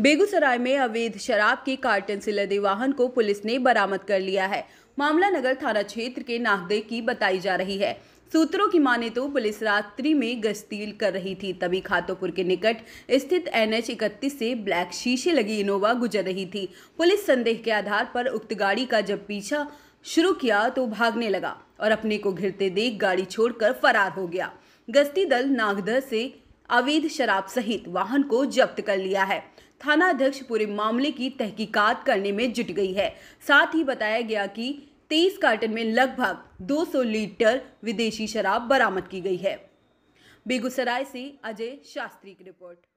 बेगूसराय में अवैध शराब के कार्टन से लदे वाहन को पुलिस ने बरामद कर लिया है मामला नगर थाना क्षेत्र के नाहदे की बताई जा रही है सूत्रों की माने तो पुलिस रात्रि में गश्ती कर रही थी तभी खातोपुर के निकट स्थित एनएच इकतीस से ब्लैक शीशे लगी इनोवा गुजर रही थी पुलिस संदेह के आधार पर उक्त गाड़ी का जब पीछा शुरू किया तो भागने लगा और अपने को घिरते देख गाड़ी छोड़कर फरार हो गया गश्ती दल नागदह से अवैध शराब सहित वाहन को जब्त कर लिया है थाना अध्यक्ष पूरे मामले की तहकीकात करने में जुट गई है साथ ही बताया गया कि तेईस कार्टन में लगभग 200 लीटर विदेशी शराब बरामद की गई है बेगूसराय से अजय शास्त्री की रिपोर्ट